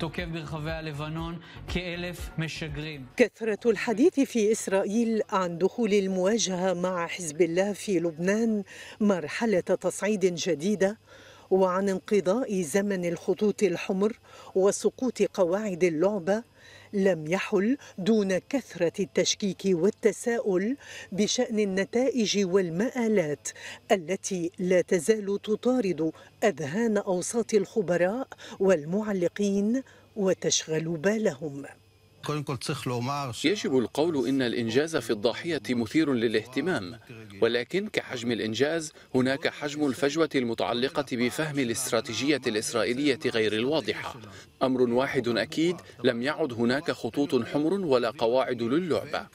תוקף ברחבי لبنان كالف משגרים. كثرة الحديث في إسرائيل عن دخول المواجهة مع حزب الله في لبنان مرحلة تصعيد جديدة وعن انقضاء زمن الخطوط الحمر وسقوط قواعد اللعبة لم يحل دون كثرة التشكيك والتساؤل بشأن النتائج والمآلات التي لا تزال تطارد أذهان أوساط الخبراء والمعلقين وتشغل بالهم يجب القول إن الإنجاز في الضاحية مثير للاهتمام ولكن كحجم الإنجاز هناك حجم الفجوة المتعلقة بفهم الاستراتيجية الإسرائيلية غير الواضحة أمر واحد أكيد لم يعد هناك خطوط حمر ولا قواعد للعبة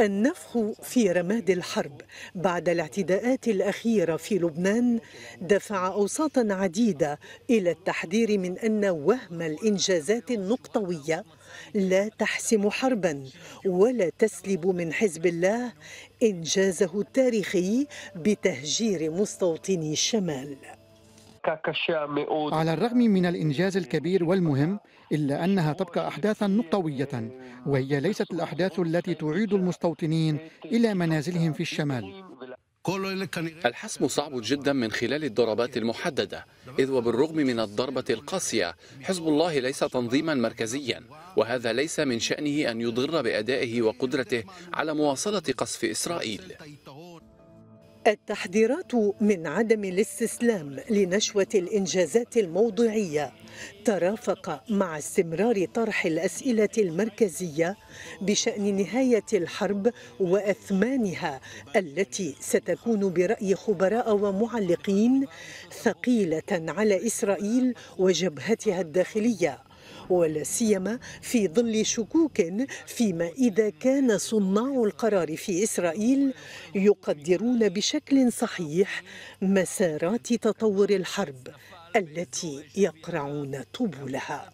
النفخ في رماد الحرب بعد الاعتداءات الأخيرة في لبنان دفع أوساطا عديدة إلى التحذير من أن وهم الإنجازات النقطوية لا تحسم حربا ولا تسلب من حزب الله إنجازه التاريخي بتهجير مستوطني الشمال على الرغم من الإنجاز الكبير والمهم إلا أنها تبقى أحداثا نقطوية وهي ليست الأحداث التي تعيد المستوطنين إلى منازلهم في الشمال الحسم صعب جدا من خلال الضربات المحددة إذ وبالرغم من الضربة القاسية حزب الله ليس تنظيما مركزيا وهذا ليس من شأنه أن يضر بأدائه وقدرته على مواصلة قصف إسرائيل التحذيرات من عدم الاستسلام لنشوة الإنجازات الموضوعية ترافق مع استمرار طرح الأسئلة المركزية بشأن نهاية الحرب وأثمانها التي ستكون برأي خبراء ومعلقين ثقيلة على إسرائيل وجبهتها الداخلية ولا سيما في ظل شكوك فيما إذا كان صناع القرار في إسرائيل يقدرون بشكل صحيح مسارات تطور الحرب التي يقرعون طبولها